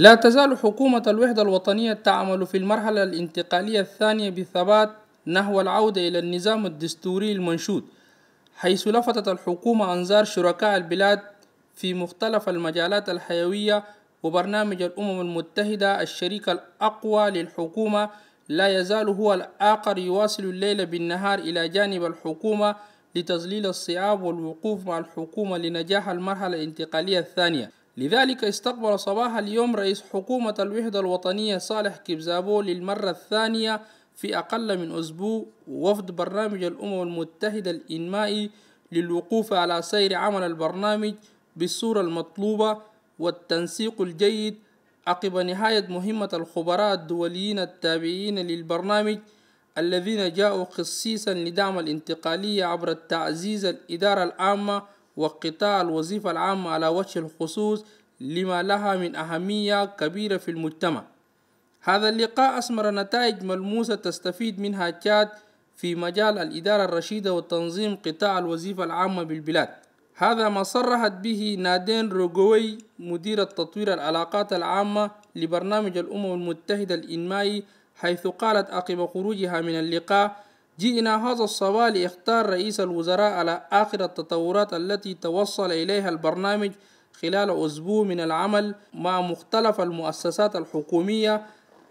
لا تزال حكومة الوحدة الوطنية تعمل في المرحلة الانتقالية الثانية بثبات نحو العودة إلى النظام الدستوري المنشود حيث لفتت الحكومة أنظار شركاء البلاد في مختلف المجالات الحيوية وبرنامج الأمم المتحدة الشريك الأقوى للحكومة لا يزال هو الآخر يواصل الليل بالنهار إلى جانب الحكومة لتذليل الصعاب والوقوف مع الحكومة لنجاح المرحلة الانتقالية الثانية لذلك استقبل صباح اليوم رئيس حكومة الوحدة الوطنية صالح كبزابو للمرة الثانية في أقل من أسبوع وفد برنامج الأمم المتحدة الإنمائي للوقوف على سير عمل البرنامج بالصورة المطلوبة والتنسيق الجيد عقب نهاية مهمة الخبراء الدوليين التابعين للبرنامج الذين جاءوا خصيصا لدعم الانتقالية عبر التعزيز الإدارة العامة وقطاع الوظيفة العامة على وجه الخصوص لما لها من أهمية كبيرة في المجتمع هذا اللقاء أثمر نتائج ملموسة تستفيد منها تشاد في مجال الإدارة الرشيدة وتنظيم قطاع الوظيفة العامة بالبلاد هذا ما صرحت به نادين روغوي مديرة تطوير العلاقات العامة لبرنامج الأمم المتحدة الإنمائي حيث قالت عقب خروجها من اللقاء جئنا هذا الصباح لإختار رئيس الوزراء على آخر التطورات التي توصل إليها البرنامج خلال أسبوع من العمل مع مختلف المؤسسات الحكومية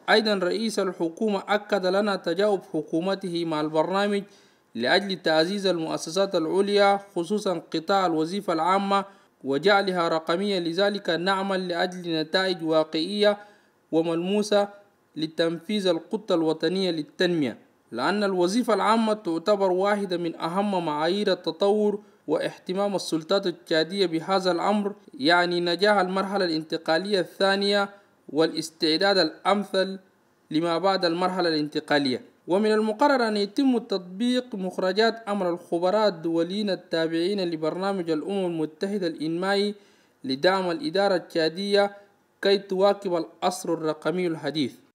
أيضا رئيس الحكومة أكد لنا تجاوب حكومته مع البرنامج لأجل تعزيز المؤسسات العليا خصوصا قطاع الوظيفة العامة وجعلها رقمية لذلك نعمل لأجل نتائج واقعية وملموسة لتنفيذ القطة الوطنية للتنمية لأن الوظيفة العامة تعتبر واحدة من أهم معايير التطور واهتمام السلطات التشادية بهذا الأمر يعني نجاح المرحلة الانتقالية الثانية والاستعداد الأمثل لما بعد المرحلة الانتقالية ومن المقرر أن يتم تطبيق مخرجات أمر الخبراء الدوليين التابعين لبرنامج الأمم المتحدة الإنمائي لدعم الإدارة التشادية كي تواكب العصر الرقمي الحديث